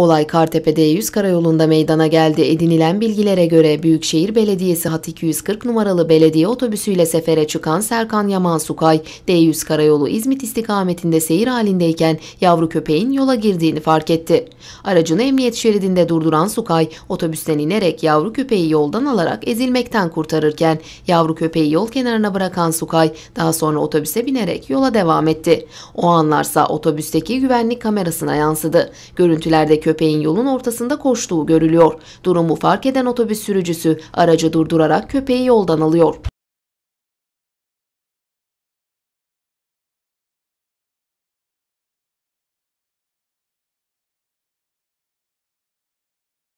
Olay Kartepe'de 100 karayolunda meydana geldi. Edinilen bilgilere göre Büyükşehir Belediyesi Hat 240 numaralı belediye otobüsüyle sefere çıkan Serkan Yaman Sukay, D100 karayolu İzmit istikametinde seyir halindeyken yavru köpeğin yola girdiğini fark etti. Aracını emniyet şeridinde durduran Sukay, otobüsten inerek yavru köpeği yoldan alarak ezilmekten kurtarırken yavru köpeği yol kenarına bırakan Sukay, daha sonra otobüse binerek yola devam etti. O anlarsa otobüsteki güvenlik kamerasına yansıdı. Görüntülerde köpeği köpeğin yolun ortasında koştuğu görülüyor. Durumu fark eden otobüs sürücüsü aracı durdurarak köpeği yoldan alıyor.